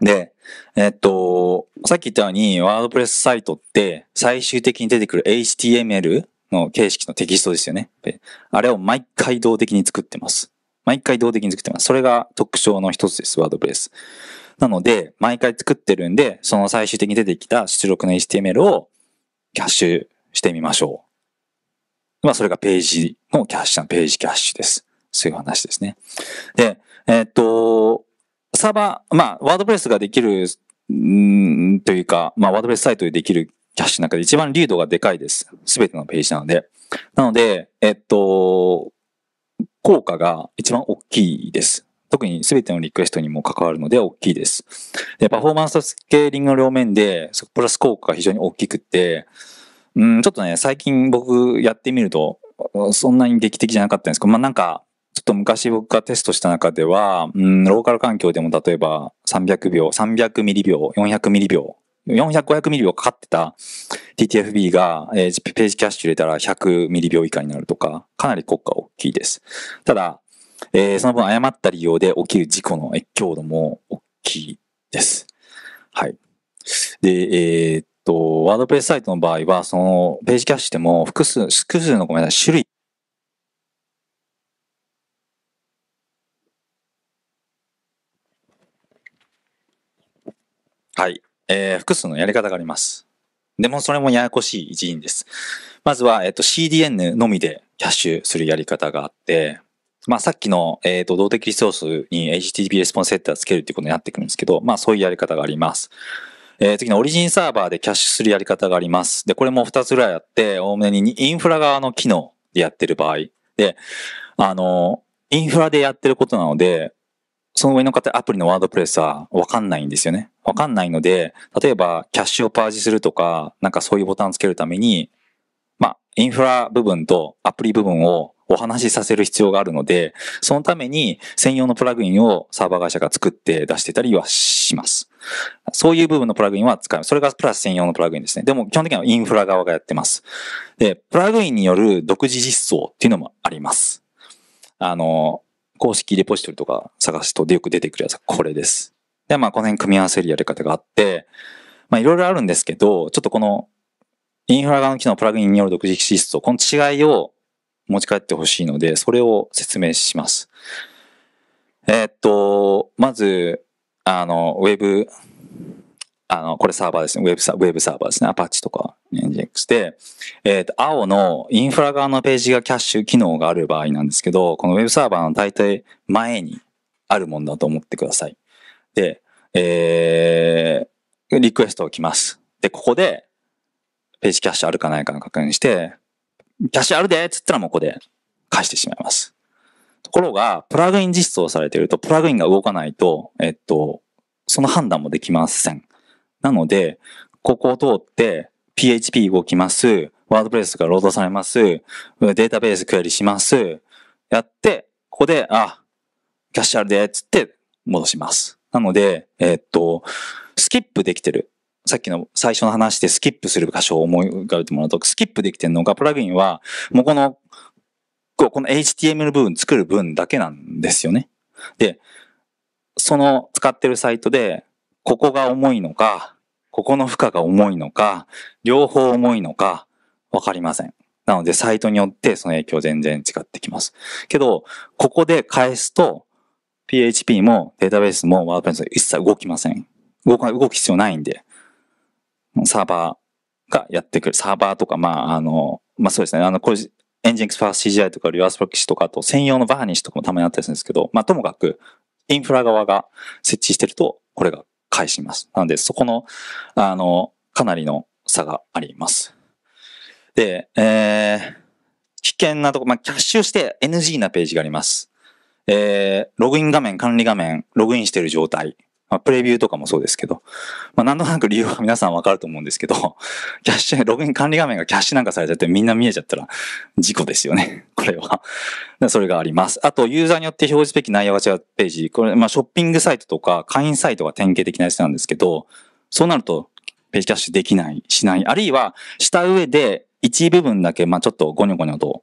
Speaker 2: で、えっと、さっき言ったように、ワードプレスサイトって最終的に出てくる HTML の形式のテキストですよね。あれを毎回動的に作ってます。毎回動的に作ってます。それが特徴の一つです、ワードプレス。なので、毎回作ってるんで、その最終的に出てきた出力の HTML をキャッシュしてみましょう。まあ、それがページのキャッシュなページキャッシュです。そういう話ですね。で、えー、っと、サーバー、まあ、ワードプレスができる、んというか、まあ、ワードプレスサイトでできるキャッシュの中で一番リードがでかいです。すべてのページなので。なので、えっと、効果が一番大きいです。特に全てのリクエストにも関わるので大きいです。で、パフォーマンススケーリングの両面で、プラス効果が非常に大きくて、うん、ちょっとね、最近僕やってみると、そんなに劇的じゃなかったんですけど、まあなんか、ちょっと昔僕がテストした中では、うん、ローカル環境でも例えば300秒、300ミリ秒、400ミリ秒、400、500ミリ秒かかってた TTFB が、えー、ページキャッシュ入れたら100ミリ秒以下になるとか、かなり効果大きいです。ただ、えー、その分誤った利用で起きる事故の強度も大きいです。はい。で、えー、っと、ワードプレスサイトの場合は、そのページキャッシュでも複数、複数のごめんなさい、種類はい。えー、複数のやり方があります。でも、それもややこしい一因です。まずは、えっと、CDN のみでキャッシュするやり方があって、まあ、さっきの、えっ、ー、と、動的リソースに HTTP レスポンスセッターつけるっていうことになってくるんですけど、まあ、そういうやり方があります。えー、次のオリジンサーバーでキャッシュするやり方があります。で、これも2つぐらいあって、おおむねにインフラ側の機能でやってる場合。で、あの、インフラでやってることなので、その上の方、アプリのワードプレスはわかんないんですよね。わかんないので、例えばキャッシュをパージするとか、なんかそういうボタンをつけるために、まあ、インフラ部分とアプリ部分をお話しさせる必要があるので、そのために専用のプラグインをサーバー会社が作って出してたりはします。そういう部分のプラグインは使います。それがプラス専用のプラグインですね。でも基本的にはインフラ側がやってます。で、プラグインによる独自実装っていうのもあります。あの、公式レポジトリとか探すとでよく出てくるやつはこれです。で、まあこの辺組み合わせるやり方があって、まあいろいろあるんですけど、ちょっとこのインフラ側の機能プラグインによる独自実装、この違いを持ち帰ってほしいので、それを説明します。えー、っと、まず、あの、ウェブ、あの、これサーバーですね。ウェブサウェブサーバーですね。アパッチとかエン n ク x で、えっ、と、青のインフラ側のページがキャッシュ機能がある場合なんですけど、このウェブサーバーの大体前にあるもんだと思ってください。で、えー、リクエストを来ます。で、ここで、ページキャッシュあるかないかの確認して、キャッシュあるでっつったらもうここで返してしまいます。ところが、プラグイン実装されていると、プラグインが動かないと、えっと、その判断もできません。なので、ここを通って、PHP 動きます、ワードプレスがロードされます、データベースクエリします、やって、ここで、あ、キャッシュあるで、つって戻します。なので、えっと、スキップできてるさっきの最初の話でスキップする箇所を思い浮かべてもらうと、スキップできてるのが、プラグインは、もうこの、この HTML 部分作る分だけなんですよね。で、その使ってるサイトで、ここが重いのか、ここの負荷が重いのか、両方重いのか、わかりません。なので、サイトによってその影響全然違ってきます。けど、ここで返すと、PHP もデータベースもワードプレス一切動きません。動か、動く必要ないんで。サーバーがやってくる。サーバーとか、まあ、あの、まあそうですね。あの、これ、エンジンエクスパー CGI とかリバースプロキシとか、あと専用のバーニッシュとかもたまにあったりするんですけど、まあともかく、インフラ側が設置してると、これが返します。なので、そこの、あの、かなりの差があります。で、えー、危険なとこ、まあ、キャッシュして NG なページがあります。えー、ログイン画面、管理画面、ログインしている状態。まあ、プレビューとかもそうですけど、まあ、なんとなく理由は皆さんわかると思うんですけど、キャッシュ、ログイン管理画面がキャッシュなんかされちゃってみんな見えちゃったら事故ですよね。これは。それがあります。あと、ユーザーによって表示べき内容が違うページ。これ、まあ、ショッピングサイトとか会員サイトが典型的なやつなんですけど、そうなると、ページキャッシュできない、しない。あるいは、した上で一部分だけ、まあ、ちょっとゴニョゴニョと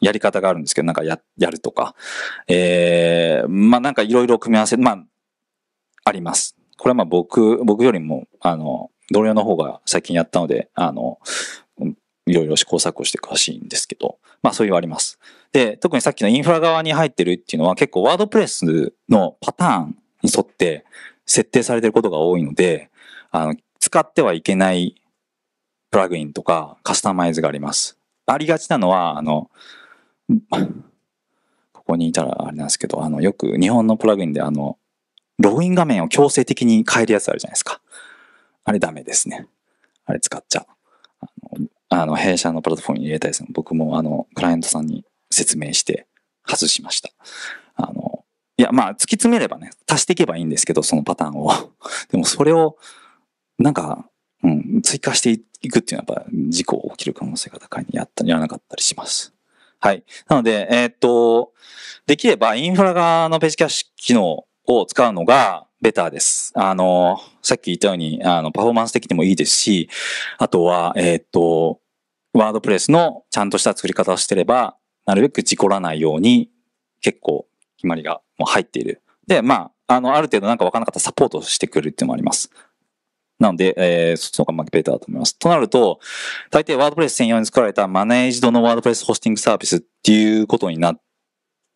Speaker 2: やり方があるんですけど、なんかや、やるとか。えー、まあ、なんかいろいろ組み合わせ、まあ、あります。これはまあ僕、僕よりも、あの、同僚の方が最近やったので、あの、いろいろ試行錯誤して詳しいんですけど、まあそういうあります。で、特にさっきのインフラ側に入ってるっていうのは結構ワードプレスのパターンに沿って設定されてることが多いので、あの、使ってはいけないプラグインとかカスタマイズがあります。ありがちなのは、あの、ここにいたらあれなんですけど、あの、よく日本のプラグインであの、ログイン画面を強制的に変えるやつあるじゃないですか。あれダメですね。あれ使っちゃう。あの、あの弊社のプラットフォームに入れたいです僕もあの、クライアントさんに説明して外しました。あの、いや、まあ、突き詰めればね、足していけばいいんですけど、そのパターンを。でもそれを、なんか、うん、追加していくっていうのはやっぱ事故起きる可能性が高いにやったやらなかったりします。はい。なので、えー、っと、できればインフラ側のページキャッシュ機能を使うのがベターです。あの、さっき言ったように、あの、パフォーマンス的にもいいですし、あとは、えー、っと、ワードプレスのちゃんとした作り方をしてれば、なるべく事故らないように、結構決まりがもう入っている。で、まあ、あの、ある程度なんかわからなかったサポートしてくるっていうのもあります。なので、えー、そっちの方がベターだと思います。となると、大抵ワードプレス専用に作られたマネージドのワードプレスホスティングサービスっていうことになって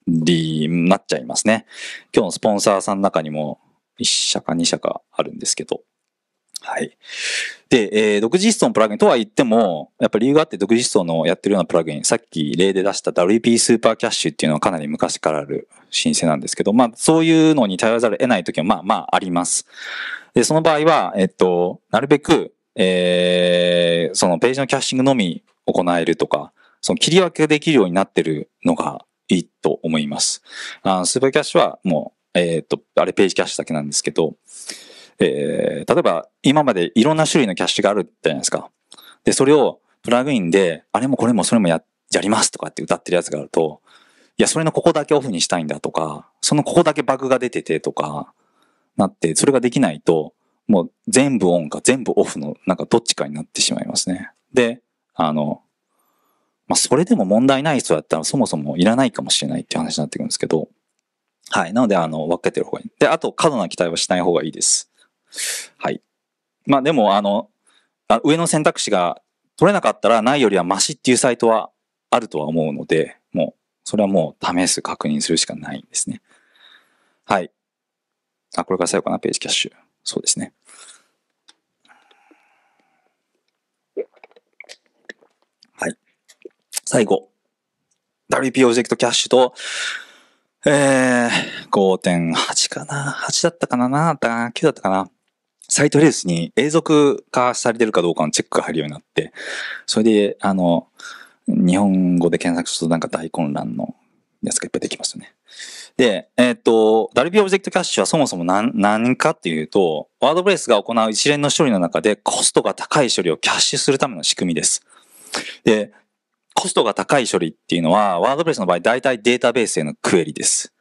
Speaker 2: りになっちゃいますね。今日のスポンサーさんの中にも1社か2社かあるんですけど。はい。で、えー、独自思想のプラグインとは言っても、やっぱり理由があって独自思想のやってるようなプラグイン、さっき例で出した WP スーパーキャッシュっていうのはかなり昔からある申請なんですけど、まあそういうのに頼らざるを得ない時はまあまああります。で、その場合は、えっと、なるべく、えー、そのページのキャッシングのみ行えるとか、その切り分けができるようになってるのがいいと思います。あスーパーキャッシュはもう、えー、っと、あれページキャッシュだけなんですけど、えー、例えば今までいろんな種類のキャッシュがあるじゃないですか。で、それをプラグインで、あれもこれもそれもや、やりますとかって歌ってるやつがあると、いや、それのここだけオフにしたいんだとか、そのここだけバグが出ててとか、なって、それができないと、もう全部オンか全部オフの、なんかどっちかになってしまいますね。で、あの、まあ、それでも問題ない人だったらそもそもいらないかもしれないっていう話になってくるんですけど、はい。なので、あの、分けてる方がいい。で、あと、過度な期待はしない方がいいです。はい。まあ、でも、あの、上の選択肢が取れなかったらないよりはマシっていうサイトはあるとは思うので、もう、それはもう試す、確認するしかないんですね。はい。あ、これから最後かな、ページキャッシュ。そうですね。最後、WP オブジェクトキャッシュと、えー、5.8かな ?8 だったかな ?7 だったかな ?9 だったかなサイトレースに永続化されてるかどうかのチェックが入るようになって、それで、あの、日本語で検索するとなんか大混乱のやつがいっぱいできますよね。で、えっ、ー、と、WP オブジェクトキャッシュはそもそも何、何かっていうと、ワードプレスが行う一連の処理の中でコストが高い処理をキャッシュするための仕組みです。で、コストが高い処理っていうのは、ワードプレスの場合、大体データベースへのクエリです。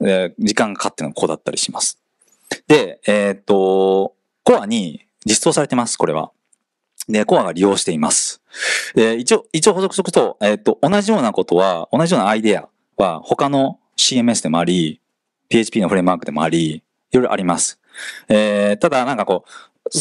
Speaker 2: で時間がかかってのこうだったりします。で、えっ、と、コアに実装されてます、これは。で、コアが利用しています。で、一応、一応補足すると、えっ、と、同じようなことは、同じようなアイデアは、他の CMS でもあり、PHP のフレームワークでもあり、いろいろあります。えー、ただ、なんかこう、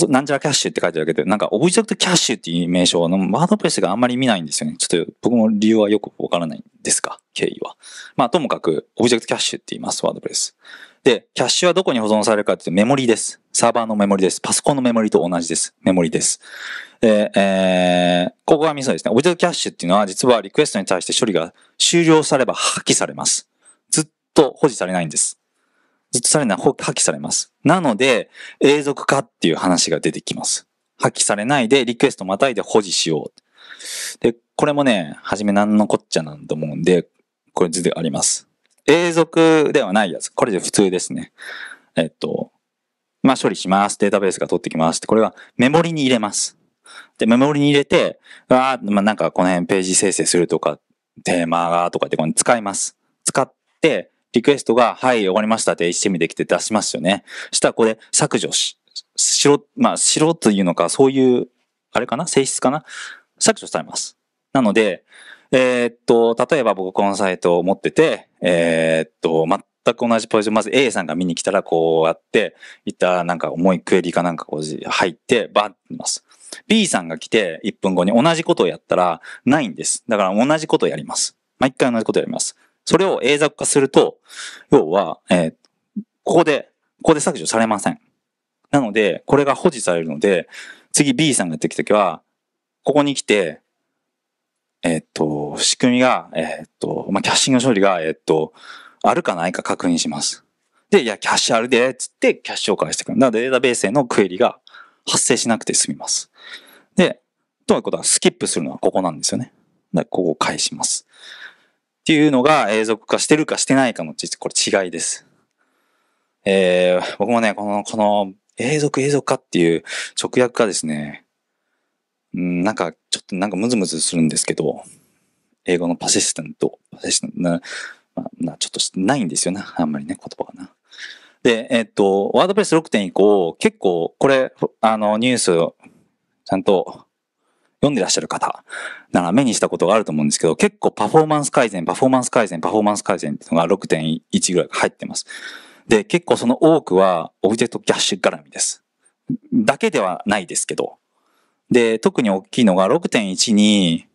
Speaker 2: なんちゃらキャッシュって書いてあるけど、なんかオブジェクトキャッシュっていう名称のワードプレスがあんまり見ないんですよね。ちょっと僕も理由はよくわからないんですが、経緯は。まあ、ともかく、オブジェクトキャッシュって言います、ワードプレス。で、キャッシュはどこに保存されるかっていうとメモリです。サーバーのメモリです。パソコンのメモリと同じです。メモリです。で、えー、ここがミソですね。オブジェクトキャッシュっていうのは実はリクエストに対して処理が終了されば破棄されます。ずっと保持されないんです。ずっとされない破棄されます。なので、永続化っていう話が出てきます。破棄されないで、リクエストまたいで保持しよう。で、これもね、初め何のこっちゃなんと思うんで、これ図であります。永続ではないやつ。これで普通ですね。えっと、まあ、処理します。データベースが取ってきます。これはメモリに入れます。で、メモリに入れて、あまあ、なんかこの辺ページ生成するとか、テーマがとかってこれ使います。使って、リクエストが、はい、終わりましたって一致できて出しますよね。したらこれ削除し、しろ、まあ、しろというのか、そういう、あれかな性質かな削除されます。なので、えー、っと、例えば僕このサイトを持ってて、えー、っと、全く同じポジション、まず A さんが見に来たらこうやって、いったなんか重いクエリかなんかこう入って、バーってます。B さんが来て1分後に同じことをやったらないんです。だから同じことをやります。毎回同じことをやります。それを英作化すると、要は、えー、ここで、ここで削除されません。なので、これが保持されるので、次 B さんがやってきたときは、ここに来て、えー、っと、仕組みが、えー、っと、まあ、キャッシング処理が、えっと、あるかないか確認します。で、いや、キャッシュあるで、つってキャッシュを返してくる。なので、データベースへのクエリが発生しなくて済みます。で、ということは、スキップするのはここなんですよね。ここを返します。っていうのが永続化してるかしてないかのこれ違いです。えー、僕もね、この、この永続永続化っていう直訳がですね、んなんかちょっとなんかムズムズするんですけど、英語のパシスタント、パシスタントな、まあ、ちょっとないんですよね。あんまりね、言葉がな。で、えっと、ワードプレス6.1以降、結構、これ、あの、ニュース、ちゃんと読んでらっしゃる方なら目にしたことがあると思うんですけど、結構パフォーマンス改善、パフォーマンス改善、パフォーマンス改善っていうのが6.1ぐらい入ってます。で、結構その多くはオブジェクトキャッシュ絡みです。だけではないですけど。で、特に大きいのが6.1に、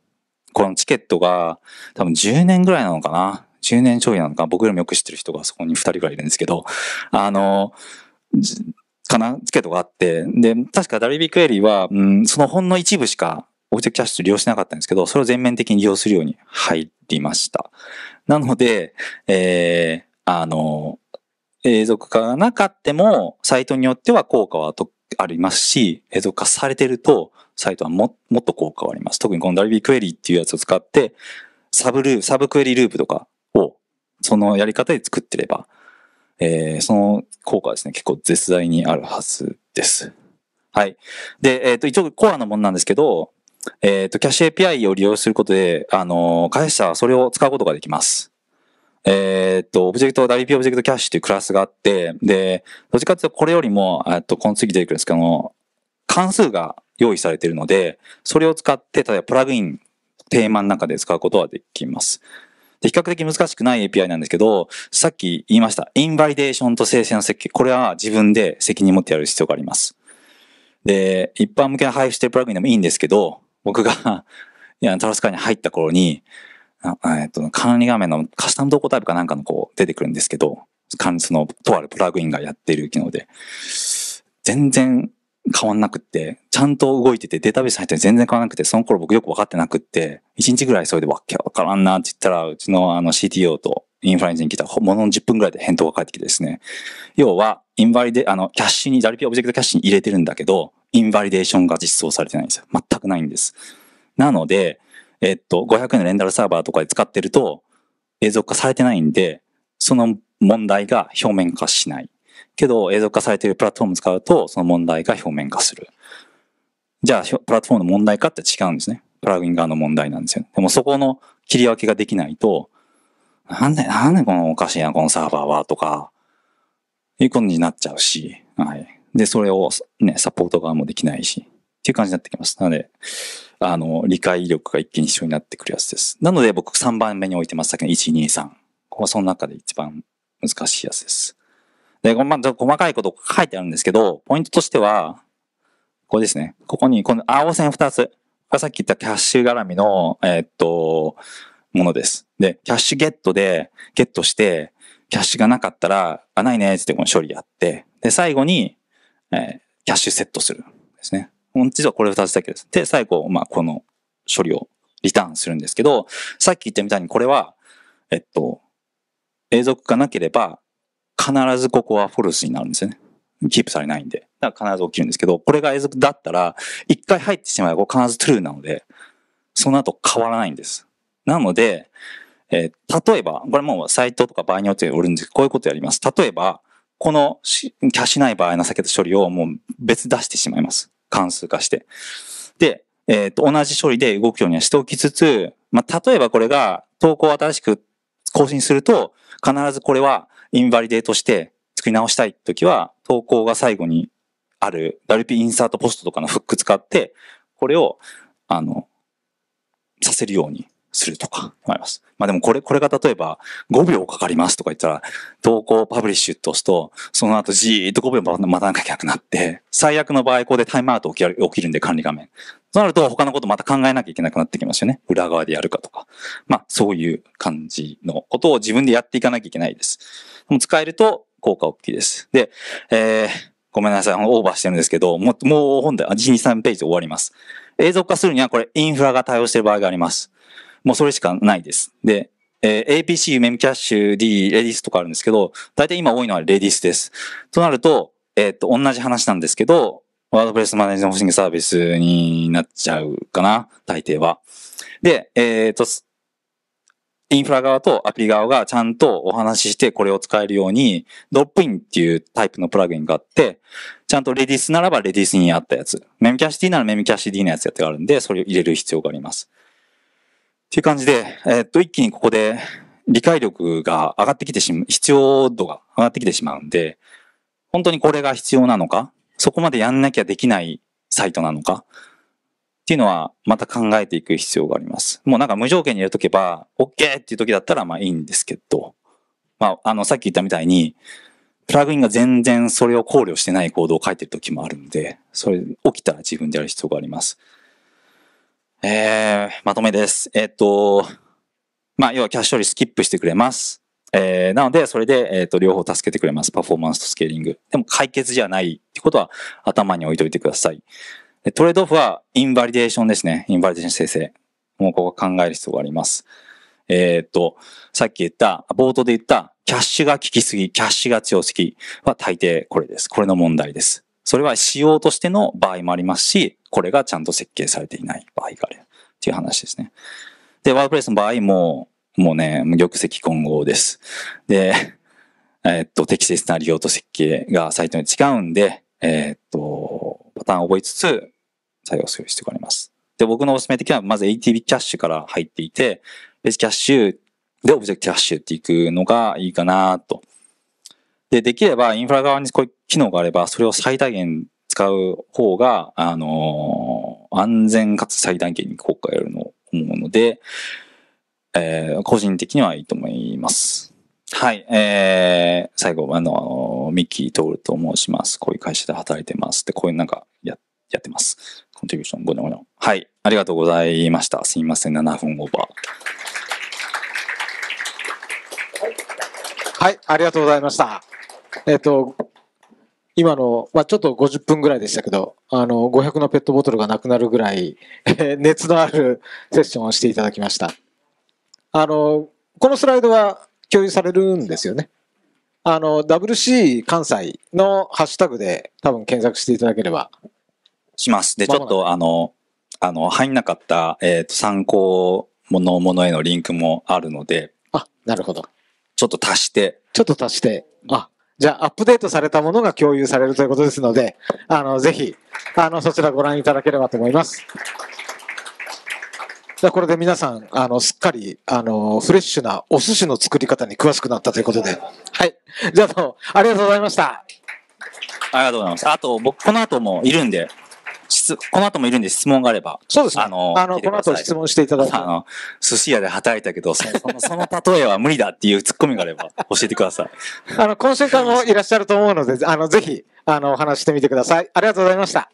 Speaker 2: このチケットが多分10年ぐらいなのかな。10年ちょいなのか、僕よりもよく知ってる人がそこに2人ぐらいいるんですけど、あの、かなチケットがあって、で、確かダルビクエリーは、うん、そのほんの一部しかオブジェクトキャッシュ利用しなかったんですけど、それを全面的に利用するように入りました。なので、えー、あの、永続化がなかっても、サイトによっては効果はありますし、永続化されてると、サイトはももっと効果はあります。特にこのダルビークエリーっていうやつを使って、サブループ、サブクエリループとかを、そのやり方で作ってれば、えー、その効果はですね、結構絶大にあるはずです。はい。で、えっ、ー、と、一応コアなものなんですけど、えっ、ー、と、キャッシュ API を利用することで、あの、開発者はそれを使うことができます。えっ、ー、と、オブジェクト、WP オブジェクトキャッシュというクラスがあって、で、どっちかというとこれよりも、えっと、この次出てくるんですけど関数が用意されているので、それを使って、例えばプラグイン、テーマの中で使うことはできます。で比較的難しくない API なんですけど、さっき言いました、インバリデーションと生成の設計、これは自分で責任持ってやる必要があります。で、一般向けの配布してるプラグインでもいいんですけど、僕がいや、トラスカに入った頃に、えっと、管理画面のカスタムドコタイプかなんかのこう出てくるんですけど、管理その、とあるプラグインがやってる機能で、全然変わんなくって、ちゃんと動いててデータベース入って全然変わんなくて、その頃僕よく分かってなくって、1日ぐらいそれでわけわからんなって言ったら、うちのあの CTO とインフラエンジン来たら、ものの10分ぐらいで返答が返ってきてですね、要は、インバリで、あの、キャッシュに、WP オブジェクトキャッシュに入れてるんだけど、インバリデーションが実装されてないんですよ。全くないんです。なので、えっと、500円のレンタルサーバーとかで使ってると、永続化されてないんで、その問題が表面化しない。けど、永続化されているプラットフォーム使うと、その問題が表面化する。じゃあ、プラットフォームの問題かって違うんですね。プラグイン側の問題なんですよ、でも、そこの切り分けができないと、なんで、なんでこのおかしいな、このサーバーは、とか、いうことになっちゃうし、はい。で、それをね、サポート側もできないし、っていう感じになってきます。なので、あの、理解力が一気に必要になってくるやつです。なので僕3番目に置いてます。きの1、2、3。ここはその中で一番難しいやつです。で、まあ、細かいこと書いてあるんですけど、ポイントとしては、これですね。ここに、この青線2つ。さっき言ったキャッシュ絡みの、えー、っと、ものです。で、キャッシュゲットで、ゲットして、キャッシュがなかったら、あ、ないね、つってこの処理やって、で、最後に、えキャッシュセットするですね。本実はこれ2つだけです。で、最後、まあ、この処理をリターンするんですけど、さっき言ったみたいにこれは、えっと、永続がなければ、必ずここはフォルスになるんですよね。キープされないんで。だから必ず起きるんですけど、これが永続だったら、一回入ってしまえば必ずトゥルーなので、その後変わらないんです。なので、えー、例えば、これもうサイトとか場合によってよるんですけど、こういうことやります。例えば、このキャッシュない場合の先と処理をもう別出してしまいます。関数化して。で、えっ、と、同じ処理で動くようにはしておきつつ、まあ、例えばこれが投稿を新しく更新すると、必ずこれはインバリデートして作り直したいときは、投稿が最後にある WP インサートポストとかのフック使って、これを、あの、させるようにするとか思います。まあでもこれ、これが例えば5秒かかりますとか言ったら、投稿パブリッシュって押すと、その後じーっと5秒待たなきゃいけなくなって、最悪の場合、ここでタイムアウト起きるんで管理画面。となると他のことまた考えなきゃいけなくなってきますよね。裏側でやるかとか。まあそういう感じのことを自分でやっていかなきゃいけないです。でも使えると効果大きいです。で、えー、ごめんなさい。オーバーしてるんですけど、もう、もう本で1、2、3ページで終わります。映像化するにはこれインフラが対応している場合があります。もうそれしかないです。で、えー、APC、メムキャッシュ、D、レディスとかあるんですけど、大体今多いのはレディスです。となると、えー、っと、同じ話なんですけど、ワードプレスマネージメントホスティングサービスになっちゃうかな、大抵は。で、えー、っと、インフラ側とアプリ側がちゃんとお話ししてこれを使えるように、ドップインっていうタイプのプラグインがあって、ちゃんとレディスならばレディスにあったやつ、メムキャッシュ D ならメムキャッシュ D のやつやってあるんで、それを入れる必要があります。っていう感じで、えー、っと、一気にここで理解力が上がってきてしまう、必要度が上がってきてしまうんで、本当にこれが必要なのか、そこまでやんなきゃできないサイトなのか、っていうのはまた考えていく必要があります。もうなんか無条件にやっとけば、OK っていう時だったらまあいいんですけど、まあ、あの、さっき言ったみたいに、プラグインが全然それを考慮してない行動を書いてる時もあるんで、それ起きたら自分でやる必要があります。えー、まとめです。えー、っと、まあ、要はキャッシュ処理スキップしてくれます。えー、なので、それで、えっ、と、両方助けてくれます。パフォーマンスとスケーリング。でも解決じゃないってことは頭に置いといてください。トレードオフはインバリデーションですね。インバリデーション生成。もうここ考える必要があります。えっ、と、さっき言った、冒頭で言った、キャッシュが効きすぎ、キャッシュが強すぎは大抵これです。これの問題です。それは仕様としての場合もありますし、これがちゃんと設計されていない場合があるっていう話ですね。で、ワードプレスの場合も、もうね、玉石混合です。で、えー、っと、適切な利用と設計がサイトに違うんで、えー、っと、パターンを覚えつつ作用する必要があります。で、僕のおすすめ的には、まず ATB キャッシュから入っていて、別キャッシュでオブジェクトキャッシュっていくのがいいかなと。で、できればインフラ側にこういう機能があれば、それを最大限使う方が、あのー、安全かつ最大限に効果を得るの思うので、えー、個人的にはいいと思います。はい、えー、最後、あの、ミッキー徹と申します。こういう会社で働いてます。で、こういうなんかや、やってます。コンテリビューション、ごにょごにょ。はい、ありがとうございました。すみません、7分オーバー。はい、ありがとうございました。えっ、と、今の、まあ、ちょっ
Speaker 1: と50分ぐらいでしたけど、あの、500のペットボトルがなくなるぐらい、熱のあるセッションをしていただきました。あの、このスライドは共有されるんですよね。あの、WC 関西のハッシュタグで多分検索していただければ。
Speaker 2: します。で、ちょっとあの、あの、入んなかった、えっ、ー、と、参考ものものへのリンクもあるので。あ、なるほど。ちょっと足して。
Speaker 1: ちょっと足して。あ、じゃあ、アップデートされたものが共有されるということですので、あの、ぜひ、あの、そちらご覧いただければと思います。じゃこれで皆さん、あの、すっかり、あの、フレッシュなお寿司の作り方に詳しくなったということで。は
Speaker 2: い。じゃあ、どうも、ありがとうございました。ありがとうございます。あと、僕、この後もいるんで。質、この後もいるんで質問があれば。そうですね。あの、あのこの後質問していただく。あの、寿司屋で働いたけど、その、そのその例えは無理だっていうツッコミがあれば 教えてください。あの、今週間もいらっしゃると思うので、あの、ぜひ、あの、お話してみ
Speaker 1: てください。ありがとうございました。